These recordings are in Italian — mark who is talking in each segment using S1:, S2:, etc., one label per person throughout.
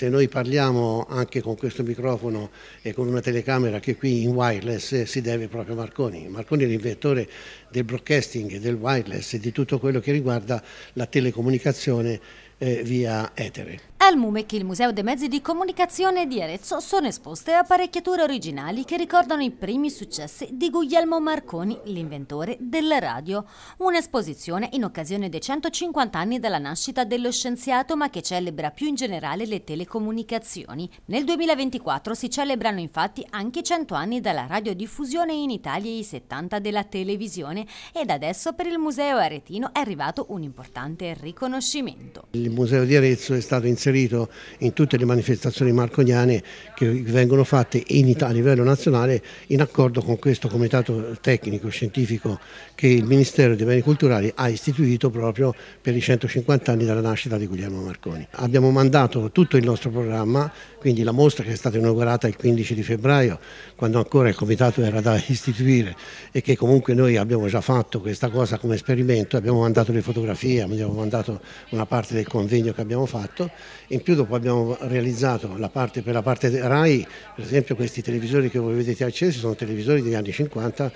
S1: se noi parliamo anche con questo microfono e con una telecamera che qui in wireless eh, si deve proprio a Marconi. Marconi è l'inventore del broadcasting, del wireless e di tutto quello che riguarda la telecomunicazione eh, via etere.
S2: Al MUMEC, il Museo dei Mezzi di Comunicazione di Arezzo, sono esposte apparecchiature originali che ricordano i primi successi di Guglielmo Marconi, l'inventore della radio. Un'esposizione in occasione dei 150 anni dalla nascita dello scienziato, ma che celebra più in generale le telecomunicazioni. Nel 2024 si celebrano infatti anche i 100 anni dalla radiodiffusione in Italia e i 70 della televisione ed adesso per il Museo Aretino è arrivato un importante riconoscimento.
S1: Il il Museo di Arezzo è stato inserito in tutte le manifestazioni marconiane che vengono fatte Italia, a livello nazionale in accordo con questo comitato tecnico scientifico che il Ministero dei Beni Culturali ha istituito proprio per i 150 anni dalla nascita di Guglielmo Marconi. Abbiamo mandato tutto il nostro programma quindi la mostra che è stata inaugurata il 15 di febbraio, quando ancora il comitato era da istituire e che comunque noi abbiamo già fatto questa cosa come esperimento, abbiamo mandato le fotografie, abbiamo mandato una parte del convegno che abbiamo fatto, in più dopo abbiamo realizzato la parte, per la parte RAI, per esempio questi televisori che voi vedete accesi sono televisori degli anni 50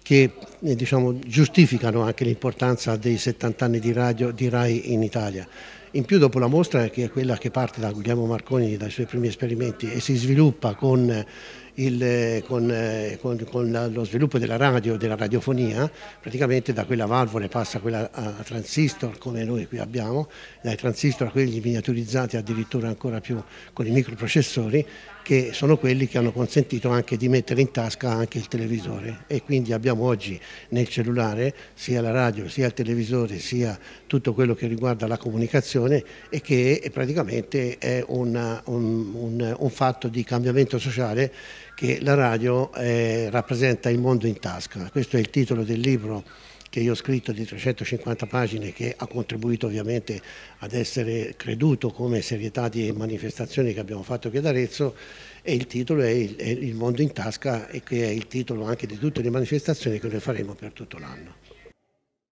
S1: che eh, diciamo, giustificano anche l'importanza dei 70 anni di, radio, di RAI in Italia. In più dopo la mostra, che è quella che parte da Guglielmo Marconi dai suoi primi esperimenti e si sviluppa con il, eh, eh, con, con, con, lo sviluppo della radio, della radiofonia, praticamente da quella valvola passa quella a, a transistor come noi qui abbiamo, dai transistor a quelli miniaturizzati addirittura ancora più con i microprocessori che sono quelli che hanno consentito anche di mettere in tasca anche il televisore e quindi abbiamo oggi nel cellulare sia la radio sia il televisore sia tutto quello che riguarda la comunicazione e che praticamente è una, un, un, un fatto di cambiamento sociale che la radio eh, rappresenta il mondo in tasca. Questo è il titolo del libro che io ho scritto di 350 pagine che ha contribuito ovviamente ad essere creduto come serietà di manifestazioni che abbiamo fatto qui ad Arezzo e il titolo è il, è il mondo in tasca e che è il titolo anche di tutte le manifestazioni che noi faremo per tutto l'anno.